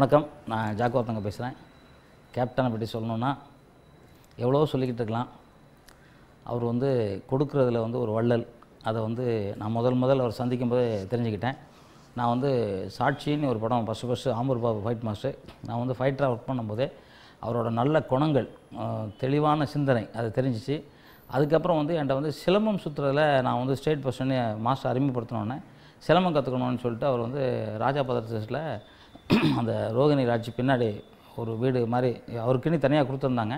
வணக்கம் நான் தங்க பேசுகிறேன் கேப்டனை பற்றி சொல்லணுன்னா எவ்வளோ சொல்லிக்கிட்டு இருக்கலாம் அவர் வந்து கொடுக்குறதுல வந்து ஒரு வள்ளல் அதை வந்து நான் முதல் முதல் அவர் சந்திக்கும் போது தெரிஞ்சுக்கிட்டேன் நான் வந்து சாட்சின்னு ஒரு படம் first first Ambur Babu fight master நான் வந்து ஃபைட்டராக ஒர்க் பண்ணும்போதே அவரோட நல்ல குணங்கள் தெளிவான சிந்தனை அது தெரிஞ்சிச்சு அதுக்கப்புறம் வந்து என்கிட்ட வந்து சிலம்பம் சுற்றுறதில் நான் வந்து ஸ்டேட் பர்சன் மாஸ்டர் அறிமுகப்படுத்தினோடனே சிலம்பம் கற்றுக்கணும்னு சொல்லிட்டு அவர் வந்து ராஜா பதர்சஸில் அந்த ரோகிணி ராட்சி பின்னாடி ஒரு வீடு மாதிரி அவருக்குன்னு தனியாக கொடுத்துருந்தாங்க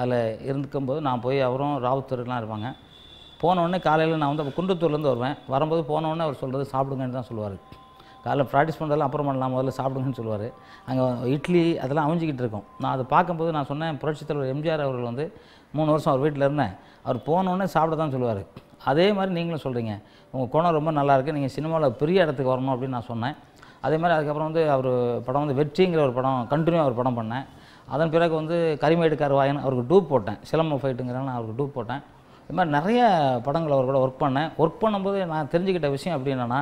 அதில் இருந்துக்கும்போது நான் போய் அவரும் ராவுத்தர்லாம் இருப்பாங்க போனோடனே காலையில் நான் வந்து அப்போ வருவேன் வரும்போது போனோடனே அவர் சொல்கிறது சாப்பிடுங்கன்னு தான் சொல்லுவார் காலையில் ப்ராக்டிஸ் பண்ணுறதெல்லாம் அப்புறம் பண்ணலாம் முதல்ல சாப்பிடுங்கன்னு சொல்லுவார் அங்கே இட்லி அதெல்லாம் அவிஞ்சிக்கிட்டு இருக்கும் நான் அதை பார்க்கும்போது நான் சொன்னேன் புரட்சித் தலைவர் எம்ஜிஆர் அவர்கள் வந்து மூணு வருஷம் அவர் வீட்டில் இருந்தேன் அவர் போனோடனே சாப்பிட தான் சொல்லுவார் அதே மாதிரி நீங்களும் சொல்கிறீங்க உங்கள் குணம் ரொம்ப நல்லாயிருக்கு நீங்கள் சினிமாவில் பெரிய இடத்துக்கு வரணும் அப்படின்னு நான் சொன்னேன் அதே மாதிரி அதுக்கப்புறம் வந்து அவர் படம் வந்து வெற்றிங்கிற ஒரு படம் கண்டினியூ அவர் படம் பண்ணேன் அதன் பிறகு வந்து கரிமேடு கருவாயன் அவருக்கு டூப் போட்டேன் சிலம்பம் நான் அவருக்கு டூப் போட்டேன் இது மாதிரி நிறைய படங்கள் அவர் கூட ஒர்க் பண்ணேன் ஒர்க் பண்ணும்போது நான் தெரிஞ்சுக்கிட்ட விஷயம் அப்படி என்னென்னா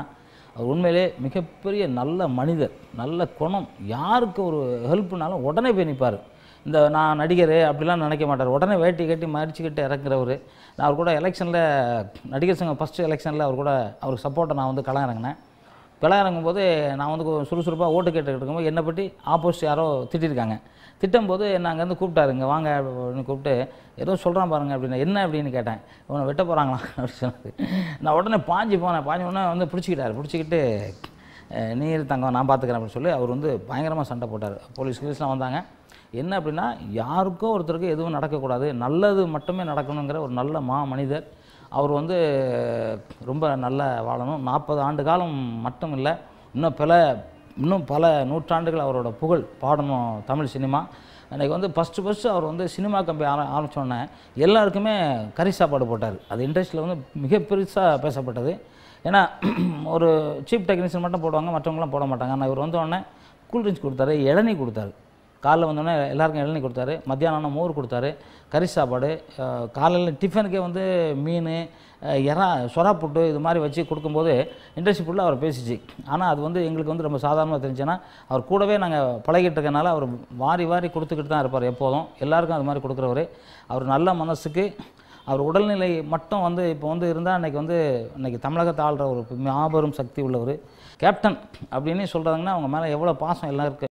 அவர் உண்மையிலே மிகப்பெரிய நல்ல மனிதர் நல்ல குணம் யாருக்கு ஒரு ஹெல்ப்னாலும் உடனே போய் நிற்பார் இந்த நான் நடிகர் அப்படிலாம் நினைக்க மாட்டார் உடனே வேட்டி கட்டி மறிச்சுக்கிட்டு இறக்குறவர் நான் அவர் கூட எலெக்ஷனில் நடிகர் சங்கம் ஃபஸ்ட்டு எலெக்ஷனில் அவர் கூட அவருக்கு சப்போர்ட்டை நான் வந்து களம் இறங்கினேன் இறங்கும் இறங்கும்போது நான் வந்து சுறுசுறுப்பாக ஓட்டு கேட்டுக்கிட்டு இருக்கும்போது என்னை பற்றி ஆப்போசிட் யாரோ திட்டிருக்காங்க திட்டும்போது என்ன அங்கேருந்து கூப்பிட்டாருங்க வாங்க அப்படின்னு கூப்பிட்டு ஏதோ சொல்கிறான் பாருங்க அப்படின்னு என்ன அப்படின்னு கேட்டேன் இவனை வெட்ட போகிறாங்களா அப்படின்னு சொன்னார் நான் உடனே பாஞ்சு போனேன் பாஞ்சு உடனே வந்து பிடிச்சிக்கிட்டார் பிடிச்சிக்கிட்டு நீர் தங்கம் நான் பார்த்துக்கிறேன் அப்படின்னு சொல்லி அவர் வந்து பயங்கரமாக சண்டை போட்டார் போலீஸ் கிலீஸ்லாம் வந்தாங்க என்ன அப்படின்னா யாருக்கோ ஒருத்தருக்கு எதுவும் நடக்கக்கூடாது நல்லது மட்டுமே நடக்கணுங்கிற ஒரு நல்ல மா மனிதர் அவர் வந்து ரொம்ப நல்லா வாழணும் நாற்பது ஆண்டு காலம் மட்டும் இல்லை இன்னும் பல இன்னும் பல நூற்றாண்டுகள் அவரோட புகழ் பாடணும் தமிழ் சினிமா எனக்கு வந்து ஃபஸ்ட்டு ஃபஸ்ட்டு அவர் வந்து சினிமா கம்பி ஆர ஆரம்பித்தோடனே எல்லாருக்குமே கறி சாப்பாடு போட்டார் அது இண்டஸ்ட்ரியில் வந்து மிக பெருசாக பேசப்பட்டது ஏன்னா ஒரு சீப் டெக்னீஷியன் மட்டும் போடுவாங்க மற்றவங்களாம் போட மாட்டாங்க ஆனால் இவர் வந்தோடனே கூல்ட்ரிங்க்ஸ் கொடுத்தாரு இளநீ கொடுத்தாரு காலைல வந்தோடனே எல்லாருக்கும் இளநீ கொடுத்தாரு மத்தியானம் மோர் கொடுத்தாரு கறி சாப்பாடு காலையில் டிஃபனுக்கே வந்து மீன் இறா சொரா புட்டு இது மாதிரி வச்சு கொடுக்கும்போது இன்டர்ன்ஷிப்பில் அவர் பேசிச்சு ஆனால் அது வந்து எங்களுக்கு வந்து ரொம்ப சாதாரணமாக தெரிஞ்சுன்னா அவர் கூடவே நாங்கள் பழகிட்டு இருக்கனால அவர் வாரி வாரி கொடுத்துக்கிட்டு தான் இருப்பார் எப்போதும் எல்லாருக்கும் அது மாதிரி கொடுக்குறவர் அவர் நல்ல மனசுக்கு அவர் உடல்நிலை மட்டும் வந்து இப்போ வந்து இருந்தால் அன்றைக்கி வந்து இன்றைக்கி தமிழகத்தை ஆள்ற ஒரு மாபெரும் சக்தி உள்ளவர் கேப்டன் அப்படின்னு சொல்கிறாங்கன்னா அவங்க மேலே எவ்வளோ பாசம் எல்லாம் இருக்கு